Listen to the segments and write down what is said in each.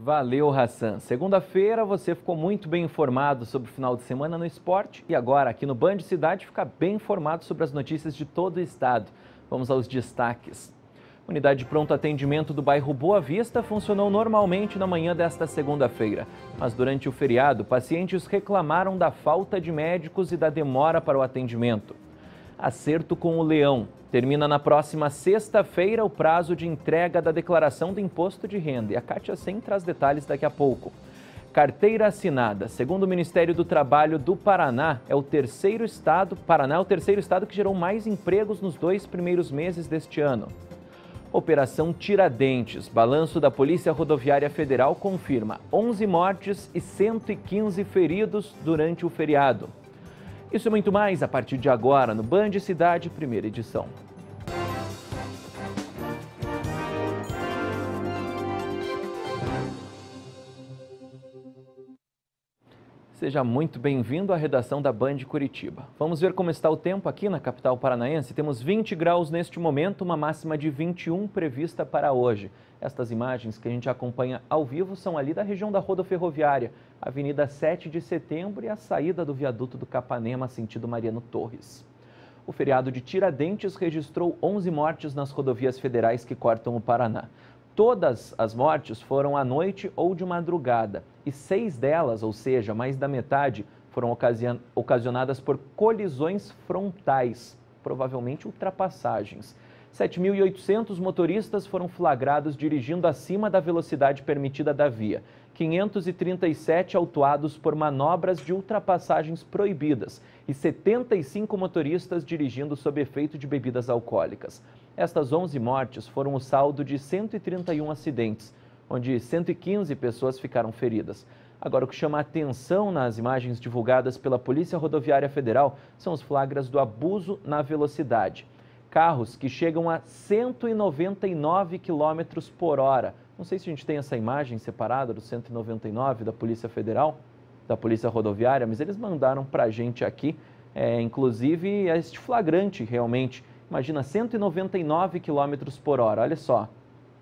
Valeu, Hassan. Segunda-feira você ficou muito bem informado sobre o final de semana no esporte e agora aqui no Band Cidade fica bem informado sobre as notícias de todo o estado. Vamos aos destaques. Unidade de pronto atendimento do bairro Boa Vista funcionou normalmente na manhã desta segunda-feira, mas durante o feriado, pacientes reclamaram da falta de médicos e da demora para o atendimento acerto com o leão. Termina na próxima sexta-feira o prazo de entrega da declaração do imposto de renda. E a Kátia Sem traz detalhes daqui a pouco. Carteira assinada. Segundo o Ministério do Trabalho do Paraná, é o terceiro estado, Paraná é o terceiro estado que gerou mais empregos nos dois primeiros meses deste ano. Operação Tiradentes. Balanço da Polícia Rodoviária Federal confirma 11 mortes e 115 feridos durante o feriado. Isso e muito mais a partir de agora no Band Cidade, primeira edição. Seja muito bem-vindo à redação da Band Curitiba. Vamos ver como está o tempo aqui na capital paranaense. Temos 20 graus neste momento, uma máxima de 21 prevista para hoje. Estas imagens que a gente acompanha ao vivo são ali da região da Roda Ferroviária, Avenida 7 de Setembro e a saída do viaduto do Capanema, sentido Mariano Torres. O feriado de Tiradentes registrou 11 mortes nas rodovias federais que cortam o Paraná. Todas as mortes foram à noite ou de madrugada, e seis delas, ou seja, mais da metade, foram ocasionadas por colisões frontais, provavelmente ultrapassagens. 7.800 motoristas foram flagrados dirigindo acima da velocidade permitida da via. 537 autuados por manobras de ultrapassagens proibidas e 75 motoristas dirigindo sob efeito de bebidas alcoólicas. Estas 11 mortes foram o saldo de 131 acidentes, onde 115 pessoas ficaram feridas. Agora, o que chama a atenção nas imagens divulgadas pela Polícia Rodoviária Federal são os flagras do abuso na velocidade. Carros que chegam a 199 km por hora. Não sei se a gente tem essa imagem separada do 199 da Polícia Federal da Polícia Rodoviária, mas eles mandaram para a gente aqui, é, inclusive, este flagrante realmente. Imagina, 199 km por hora, olha só.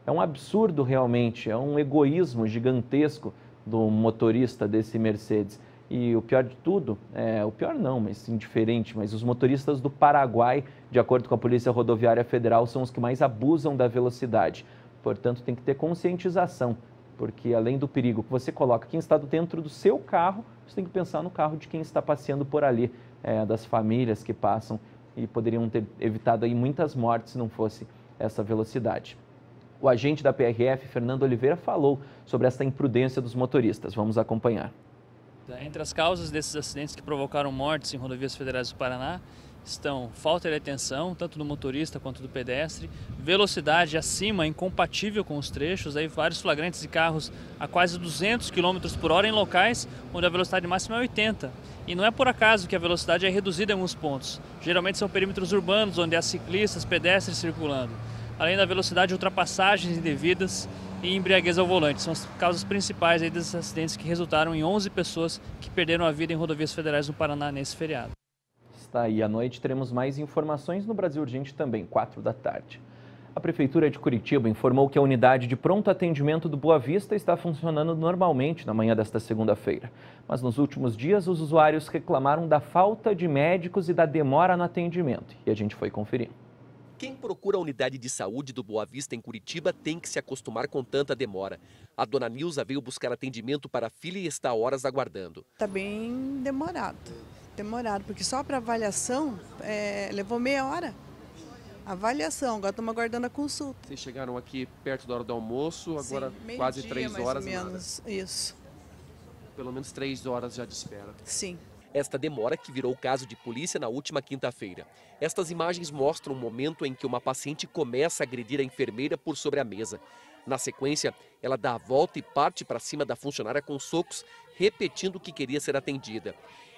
É um absurdo realmente, é um egoísmo gigantesco do motorista desse Mercedes. E o pior de tudo, é, o pior não, mas indiferente, mas os motoristas do Paraguai, de acordo com a Polícia Rodoviária Federal, são os que mais abusam da velocidade. Portanto, tem que ter conscientização porque além do perigo que você coloca quem está dentro do seu carro, você tem que pensar no carro de quem está passeando por ali, é, das famílias que passam e poderiam ter evitado aí muitas mortes se não fosse essa velocidade. O agente da PRF, Fernando Oliveira, falou sobre essa imprudência dos motoristas. Vamos acompanhar. Tá, entre as causas desses acidentes que provocaram mortes em rodovias federais do Paraná estão falta de atenção, tanto do motorista quanto do pedestre, velocidade acima, incompatível com os trechos, aí vários flagrantes de carros a quase 200 km por hora em locais onde a velocidade máxima é 80. E não é por acaso que a velocidade é reduzida em alguns pontos. Geralmente são perímetros urbanos, onde há ciclistas, pedestres circulando. Além da velocidade, ultrapassagens indevidas e embriaguez ao volante. São as causas principais aí desses acidentes que resultaram em 11 pessoas que perderam a vida em rodovias federais no Paraná nesse feriado está aí. À noite teremos mais informações no Brasil Urgente também, 4 da tarde. A Prefeitura de Curitiba informou que a unidade de pronto atendimento do Boa Vista está funcionando normalmente na manhã desta segunda-feira. Mas nos últimos dias, os usuários reclamaram da falta de médicos e da demora no atendimento. E a gente foi conferir. Quem procura a unidade de saúde do Boa Vista em Curitiba tem que se acostumar com tanta demora. A dona Nilza veio buscar atendimento para a filha e está horas aguardando. Está bem demorado demorado, porque só para avaliação é, levou meia hora. Avaliação, agora estamos aguardando a consulta. Vocês chegaram aqui perto da hora do almoço, agora Sim, quase dia, três horas. Mais menos, nada. isso. Pelo menos três horas já de espera. Sim. Esta demora que virou caso de polícia na última quinta-feira. Estas imagens mostram o um momento em que uma paciente começa a agredir a enfermeira por sobre a mesa. Na sequência, ela dá a volta e parte para cima da funcionária com socos, repetindo que queria ser atendida.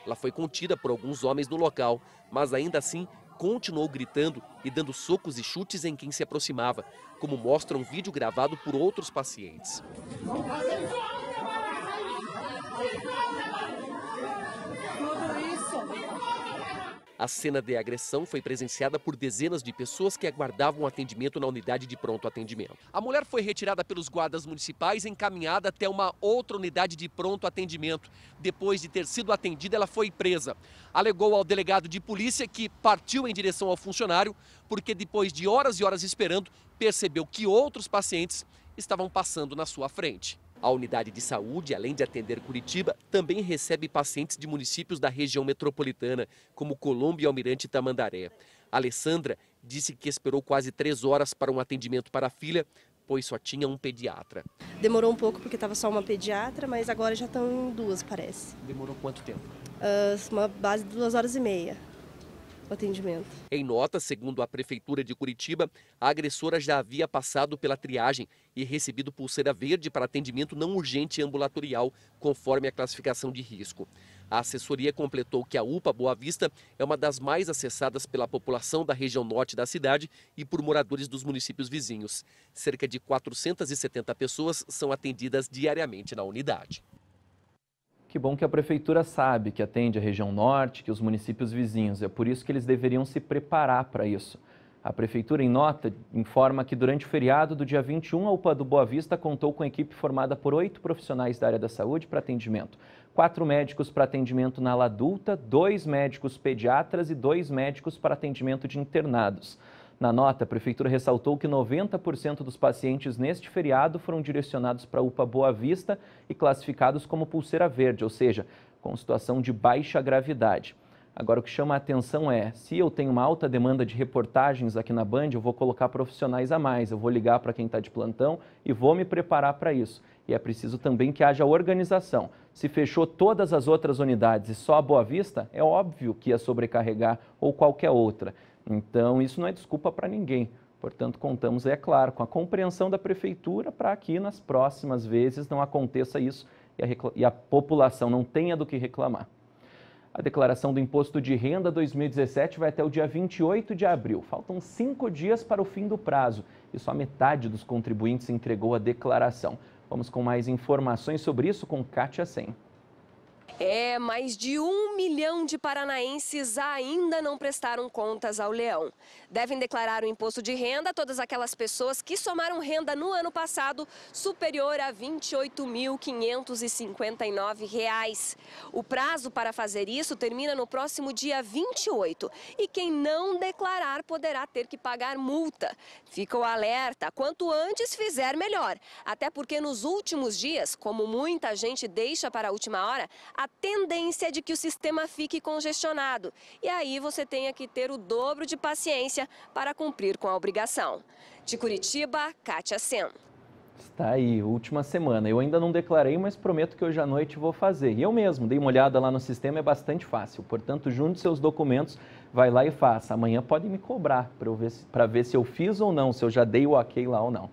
Ela foi contida por alguns homens no local, mas ainda assim continuou gritando e dando socos e chutes em quem se aproximava, como mostra um vídeo gravado por outros pacientes. A cena de agressão foi presenciada por dezenas de pessoas que aguardavam atendimento na unidade de pronto atendimento. A mulher foi retirada pelos guardas municipais e encaminhada até uma outra unidade de pronto atendimento. Depois de ter sido atendida, ela foi presa. Alegou ao delegado de polícia que partiu em direção ao funcionário, porque depois de horas e horas esperando, percebeu que outros pacientes estavam passando na sua frente. A unidade de saúde, além de atender Curitiba, também recebe pacientes de municípios da região metropolitana, como Colombo e Almirante Tamandaré. Alessandra disse que esperou quase três horas para um atendimento para a filha, pois só tinha um pediatra. Demorou um pouco porque estava só uma pediatra, mas agora já estão em duas, parece. Demorou quanto tempo? Uh, uma base de duas horas e meia o atendimento. Em nota, segundo a Prefeitura de Curitiba, a agressora já havia passado pela triagem e recebido pulseira verde para atendimento não urgente e ambulatorial, conforme a classificação de risco. A assessoria completou que a UPA Boa Vista é uma das mais acessadas pela população da região norte da cidade e por moradores dos municípios vizinhos. Cerca de 470 pessoas são atendidas diariamente na unidade. Que bom que a prefeitura sabe que atende a região norte, que os municípios vizinhos. É por isso que eles deveriam se preparar para isso. A prefeitura, em nota, informa que durante o feriado do dia 21, a UPA do Boa Vista contou com equipe formada por oito profissionais da área da saúde para atendimento. Quatro médicos para atendimento na ala adulta, dois médicos pediatras e dois médicos para atendimento de internados. Na nota, a Prefeitura ressaltou que 90% dos pacientes neste feriado foram direcionados para a UPA Boa Vista e classificados como pulseira verde, ou seja, com situação de baixa gravidade. Agora, o que chama a atenção é: se eu tenho uma alta demanda de reportagens aqui na Band, eu vou colocar profissionais a mais, eu vou ligar para quem está de plantão e vou me preparar para isso. E é preciso também que haja organização. Se fechou todas as outras unidades e só a Boa Vista, é óbvio que ia sobrecarregar ou qualquer outra. Então, isso não é desculpa para ninguém. Portanto, contamos, é claro, com a compreensão da prefeitura para que nas próximas vezes não aconteça isso e a, e a, população não tenha do que reclamar. A declaração do Imposto de Renda 2017 vai até o dia 28 de abril. Faltam cinco dias para o fim do prazo e só metade dos contribuintes entregou a declaração. Vamos com mais informações sobre isso com Kátia Sen. É, mais de um milhão de paranaenses ainda não prestaram contas ao leão. Devem declarar o imposto de renda todas aquelas pessoas que somaram renda no ano passado superior a R$ 28.559. O prazo para fazer isso termina no próximo dia 28 e quem não declarar poderá ter que pagar multa. Fica o alerta, quanto antes fizer melhor, até porque nos últimos dias, como muita gente deixa para a última hora, a tendência é de que o sistema fique congestionado. E aí você tenha que ter o dobro de paciência para cumprir com a obrigação. De Curitiba, Kátia Sen. Está aí, última semana. Eu ainda não declarei, mas prometo que hoje à noite vou fazer. E eu mesmo, dei uma olhada lá no sistema, é bastante fácil. Portanto, junte seus documentos, vai lá e faça. Amanhã pode me cobrar para ver, ver se eu fiz ou não, se eu já dei o ok lá ou não.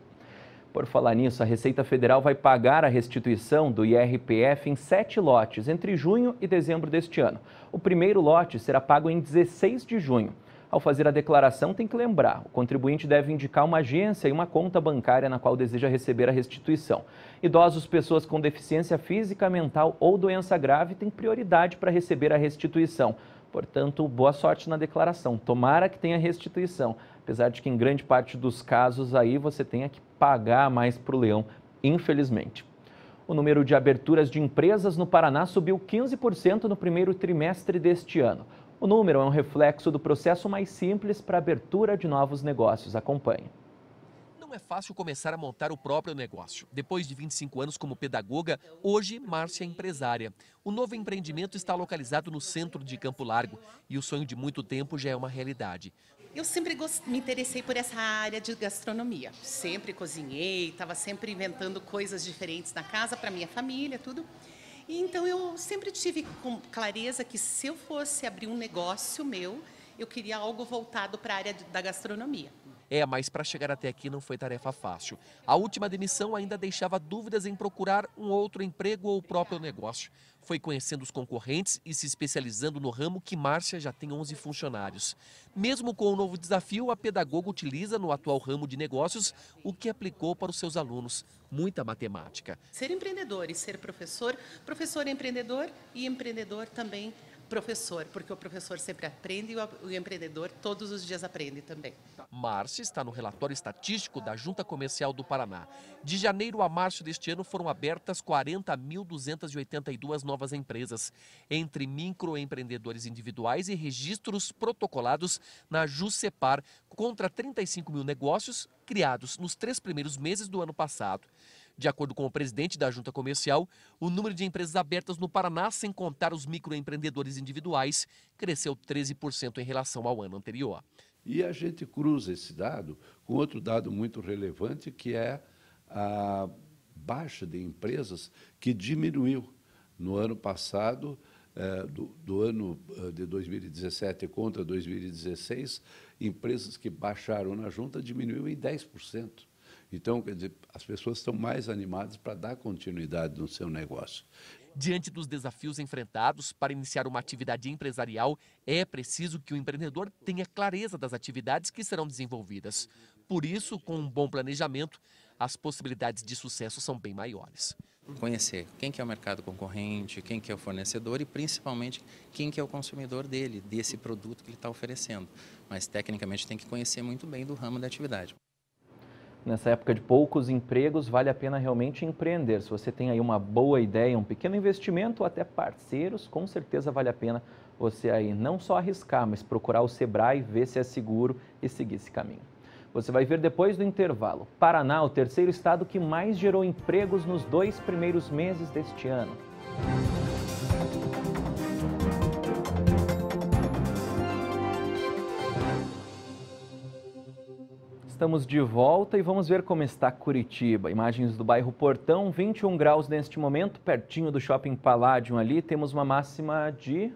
Por falar nisso, a Receita Federal vai pagar a restituição do IRPF em sete lotes entre junho e dezembro deste ano. O primeiro lote será pago em 16 de junho. Ao fazer a declaração, tem que lembrar: o contribuinte deve indicar uma agência e uma conta bancária na qual deseja receber a restituição. Idosos, pessoas com deficiência física, mental ou doença grave têm prioridade para receber a restituição. Portanto, boa sorte na declaração. Tomara que tenha restituição apesar de que em grande parte dos casos aí você tenha que pagar mais para o leão, infelizmente. O número de aberturas de empresas no Paraná subiu 15% no primeiro trimestre deste ano. O número é um reflexo do processo mais simples para abertura de novos negócios. Acompanhe. Não é fácil começar a montar o próprio negócio. Depois de 25 anos como pedagoga, hoje Márcia é empresária. O novo empreendimento está localizado no centro de Campo Largo e o sonho de muito tempo já é uma realidade. Eu sempre me interessei por essa área de gastronomia. Sempre cozinhei, estava sempre inventando coisas diferentes na casa para minha família, tudo. E então eu sempre tive com clareza que se eu fosse abrir um negócio meu, eu queria algo voltado para a área da gastronomia. É, mas para chegar até aqui não foi tarefa fácil. A última demissão ainda deixava dúvidas em procurar um outro emprego ou o próprio negócio. Foi conhecendo os concorrentes e se especializando no ramo que Márcia já tem 11 funcionários. Mesmo com o novo desafio, a pedagoga utiliza no atual ramo de negócios o que aplicou para os seus alunos, muita matemática. Ser empreendedor e ser professor, professor empreendedor e empreendedor também professor, porque o professor sempre aprende e o empreendedor todos os dias aprende também. Março está no relatório estatístico da Junta Comercial do Paraná. De janeiro a março deste ano foram abertas 40.282 novas empresas, entre microempreendedores individuais e registros protocolados na Jucepar, contra 35 mil negócios criados nos três primeiros meses do ano passado. De acordo com o presidente da junta comercial, o número de empresas abertas no Paraná, sem contar os microempreendedores individuais, cresceu 13% em relação ao ano anterior. E a gente cruza esse dado com outro dado muito relevante, que é a baixa de empresas que diminuiu no ano passado, eh, do, do ano eh, de 2017 contra 2016, empresas que baixaram na junta diminuiu em 10%. Então, quer dizer, as pessoas estão mais animadas para dar continuidade no seu negócio. Diante dos desafios enfrentados para iniciar uma atividade empresarial, é preciso que o empreendedor tenha clareza das atividades que serão desenvolvidas. Por isso, com um bom planejamento, as possibilidades de sucesso são bem maiores. Conhecer quem que é o mercado concorrente, quem que é o fornecedor e principalmente quem que é o consumidor dele, desse produto que ele está oferecendo. Mas tecnicamente tem que conhecer muito bem do ramo da atividade nessa época de poucos empregos, vale a pena realmente empreender. Se você tem aí uma boa ideia, um pequeno investimento ou até parceiros, com certeza vale a pena você aí não só arriscar, mas procurar o Sebrae, ver se é seguro e seguir esse caminho. Você vai ver depois do intervalo. Paraná, o terceiro estado que mais gerou empregos nos dois primeiros meses deste ano. Estamos de volta e vamos ver como está Curitiba. Imagens do bairro Portão, 21 graus neste momento, pertinho do Shopping Palladium ali. Temos uma máxima de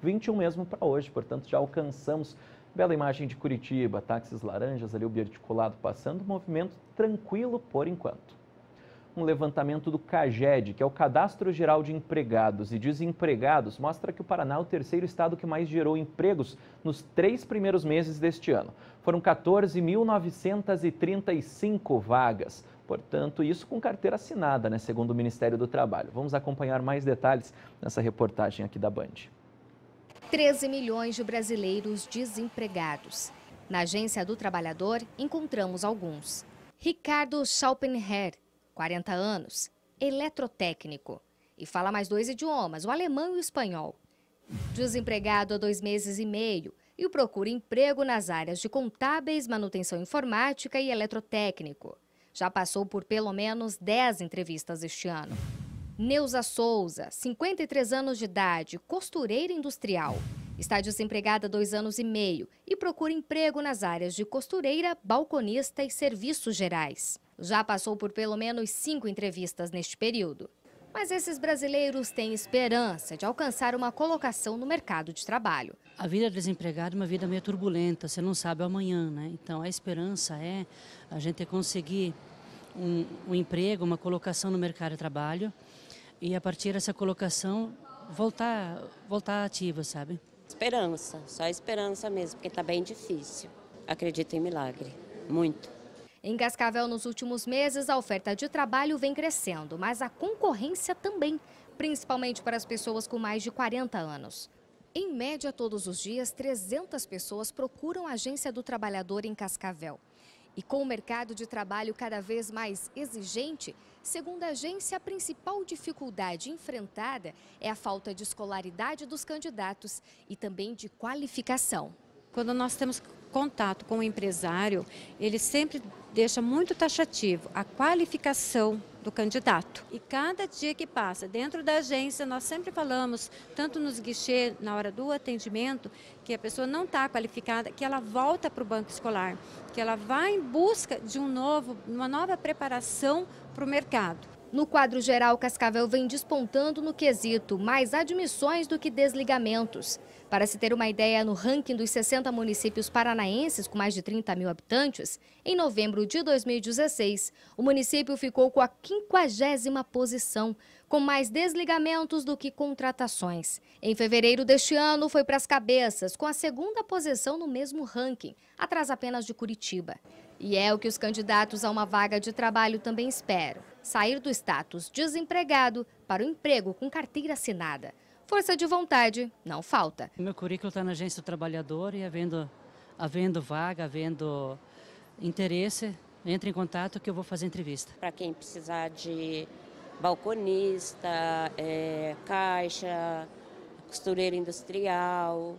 21 mesmo para hoje, portanto já alcançamos. Bela imagem de Curitiba, táxis laranjas ali, o biarticulado passando, movimento tranquilo por enquanto um levantamento do CAGED, que é o Cadastro Geral de Empregados e Desempregados, mostra que o Paraná é o terceiro estado que mais gerou empregos nos três primeiros meses deste ano. Foram 14.935 vagas. Portanto, isso com carteira assinada, né, segundo o Ministério do Trabalho. Vamos acompanhar mais detalhes nessa reportagem aqui da Band. 13 milhões de brasileiros desempregados. Na Agência do Trabalhador, encontramos alguns. Ricardo Schaupenherr, 40 anos, eletrotécnico e fala mais dois idiomas, o alemão e o espanhol. Desempregado há dois meses e meio e procura emprego nas áreas de contábeis, manutenção informática e eletrotécnico. Já passou por pelo menos 10 entrevistas este ano. Neuza Souza, 53 anos de idade, costureira industrial. Está desempregada há dois anos e meio e procura emprego nas áreas de costureira, balconista e serviços gerais já passou por pelo menos cinco entrevistas neste período. Mas esses brasileiros têm esperança de alcançar uma colocação no mercado de trabalho. A vida desempregada é uma vida meio turbulenta, você não sabe o amanhã, né? Então a esperança é a gente conseguir um, um emprego, uma colocação no mercado de trabalho e a partir dessa colocação voltar, voltar ativa, sabe? Esperança, só esperança mesmo, porque está bem difícil. Acredito em milagre, muito. Em Cascavel, nos últimos meses, a oferta de trabalho vem crescendo, mas a concorrência também, principalmente para as pessoas com mais de 40 anos. Em média, todos os dias, 300 pessoas procuram a Agência do Trabalhador em Cascavel. E com o mercado de trabalho cada vez mais exigente, segundo a agência, a principal dificuldade enfrentada é a falta de escolaridade dos candidatos e também de qualificação. Quando nós temos contato com o empresário, ele sempre deixa muito taxativo a qualificação do candidato. E cada dia que passa dentro da agência, nós sempre falamos, tanto nos guichês, na hora do atendimento, que a pessoa não está qualificada, que ela volta para o banco escolar, que ela vai em busca de um novo, uma nova preparação para o mercado. No quadro geral, Cascavel vem despontando no quesito mais admissões do que desligamentos. Para se ter uma ideia, no ranking dos 60 municípios paranaenses com mais de 30 mil habitantes, em novembro de 2016, o município ficou com a quinquagésima posição, com mais desligamentos do que contratações. Em fevereiro deste ano, foi para as cabeças, com a segunda posição no mesmo ranking, atrás apenas de Curitiba. E é o que os candidatos a uma vaga de trabalho também esperam: sair do status desempregado para o emprego com carteira assinada. Força de vontade não falta. Meu currículo está na Agência do Trabalhador e havendo, havendo vaga, havendo interesse, entre em contato que eu vou fazer entrevista. Para quem precisar de balconista, é, caixa, costureira industrial,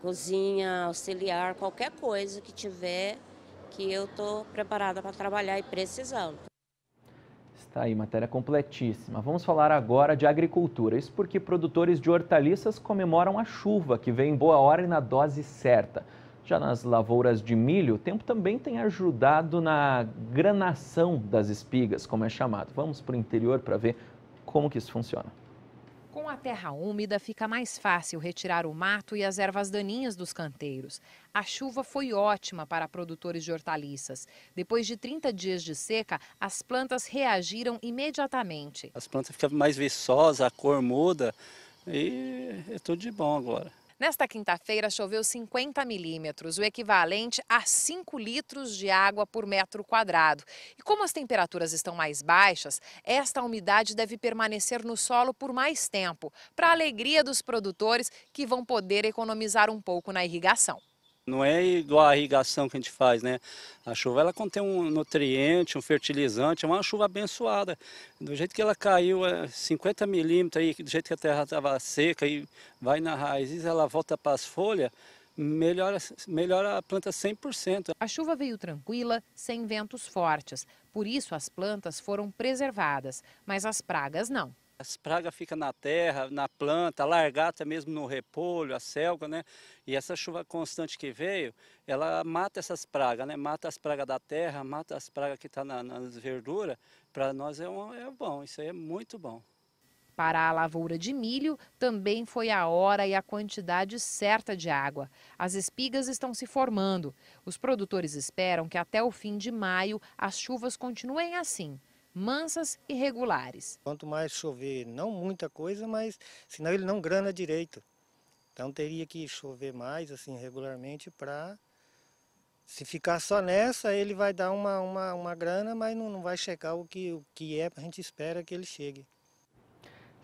cozinha auxiliar, qualquer coisa que tiver que eu estou preparada para trabalhar e precisando. Tá aí, matéria completíssima. Vamos falar agora de agricultura. Isso porque produtores de hortaliças comemoram a chuva, que vem em boa hora e na dose certa. Já nas lavouras de milho, o tempo também tem ajudado na granação das espigas, como é chamado. Vamos para o interior para ver como que isso funciona. Com a terra úmida, fica mais fácil retirar o mato e as ervas daninhas dos canteiros. A chuva foi ótima para produtores de hortaliças. Depois de 30 dias de seca, as plantas reagiram imediatamente. As plantas ficam mais viçosas, a cor muda e é tudo de bom agora. Nesta quinta-feira, choveu 50 milímetros, o equivalente a 5 litros de água por metro quadrado. E como as temperaturas estão mais baixas, esta umidade deve permanecer no solo por mais tempo, para a alegria dos produtores que vão poder economizar um pouco na irrigação. Não é igual a irrigação que a gente faz, né? A chuva ela contém um nutriente, um fertilizante, é uma chuva abençoada. Do jeito que ela caiu, 50 é milímetros, aí, do jeito que a terra estava seca e vai na raiz, ela volta para as folhas, melhora, melhora a planta 100%. A chuva veio tranquila, sem ventos fortes. Por isso as plantas foram preservadas, mas as pragas não. As pragas ficam na terra, na planta, largata mesmo no repolho, a selga, né? E essa chuva constante que veio, ela mata essas pragas, né? Mata as pragas da terra, mata as pragas que estão tá na, nas verduras. Para nós é, um, é bom, isso aí é muito bom. Para a lavoura de milho, também foi a hora e a quantidade certa de água. As espigas estão se formando. Os produtores esperam que até o fim de maio as chuvas continuem assim mansas e regulares. Quanto mais chover, não muita coisa, mas senão ele não grana direito. Então teria que chover mais, assim, regularmente para... Se ficar só nessa, ele vai dar uma, uma, uma grana, mas não, não vai chegar o que, o que é, a gente espera que ele chegue.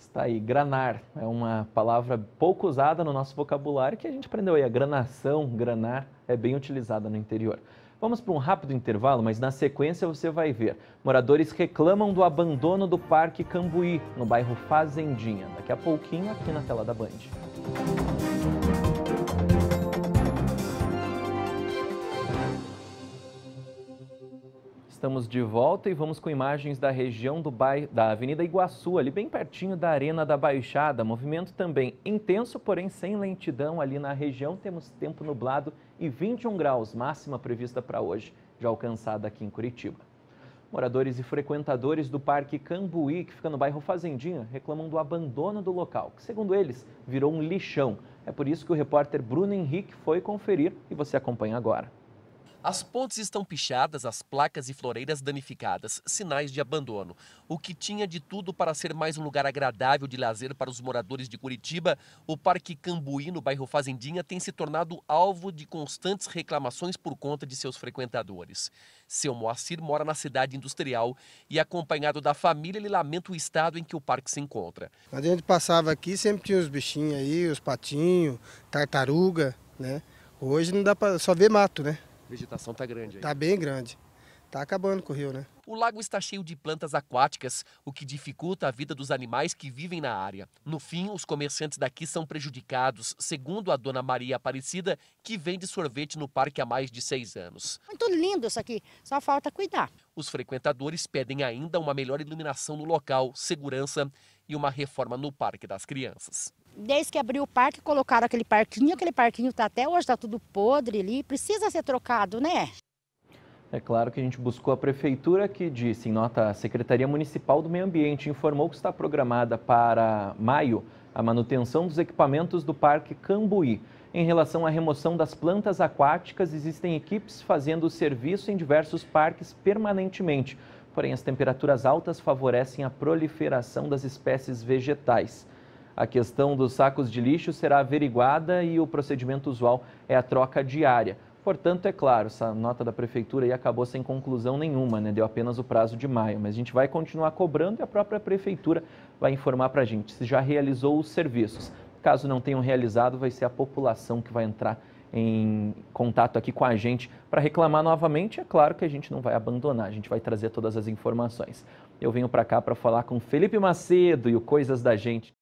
Está aí, granar. É uma palavra pouco usada no nosso vocabulário que a gente aprendeu aí. A granação, granar, é bem utilizada no interior. Vamos para um rápido intervalo, mas na sequência você vai ver. Moradores reclamam do abandono do Parque Cambuí, no bairro Fazendinha. Daqui a pouquinho, aqui na tela da Band. estamos de volta e vamos com imagens da região do bairro, da Avenida Iguaçu, ali bem pertinho da Arena da Baixada. Movimento também intenso, porém sem lentidão ali na região. Temos tempo nublado e 21 graus, máxima prevista para hoje, já alcançada aqui em Curitiba. Moradores e frequentadores do Parque Cambuí, que fica no bairro Fazendinha, reclamam do abandono do local, que segundo eles virou um lixão. É por isso que o repórter Bruno Henrique foi conferir e você acompanha agora. As pontes estão pichadas, as placas e floreiras danificadas, sinais de abandono. O que tinha de tudo para ser mais um lugar agradável de lazer para os moradores de Curitiba, o Parque Cambuí, no bairro Fazendinha, tem se tornado alvo de constantes reclamações por conta de seus frequentadores. Seu Moacir mora na cidade industrial e, acompanhado da família, ele lamenta o estado em que o parque se encontra. A gente passava aqui, sempre tinha os bichinhos aí, os patinhos, tartaruga, né? Hoje não dá para só ver mato, né? vegetação está grande aí. Está bem grande. Está acabando com o rio, né? O lago está cheio de plantas aquáticas, o que dificulta a vida dos animais que vivem na área. No fim, os comerciantes daqui são prejudicados, segundo a dona Maria Aparecida, que vende sorvete no parque há mais de seis anos. Muito lindo isso aqui, só falta cuidar. Os frequentadores pedem ainda uma melhor iluminação no local, segurança e uma reforma no Parque das Crianças desde que abriu o parque, colocaram aquele parquinho, aquele parquinho está até hoje, está tudo podre ali, precisa ser trocado, né? É claro que a gente buscou a prefeitura que disse, em nota, a Secretaria Municipal do Meio Ambiente informou que está programada para maio a manutenção dos equipamentos do Parque Cambuí. Em relação à remoção das plantas aquáticas, existem equipes fazendo o serviço em diversos parques permanentemente. Porém, as temperaturas altas favorecem a proliferação das espécies vegetais. A questão dos sacos de lixo será averiguada e o procedimento usual é a troca diária. Portanto, é claro, essa nota da prefeitura aí acabou sem conclusão nenhuma, né? deu apenas o prazo de maio, mas a gente vai continuar cobrando e a própria prefeitura vai informar para a gente se já realizou os serviços. Caso não tenham realizado, vai ser a população que vai entrar em contato aqui com a gente para reclamar novamente. É claro que a gente não vai abandonar, a gente vai trazer todas as informações. Eu venho para cá para falar com Felipe Macedo e o Coisas da Gente.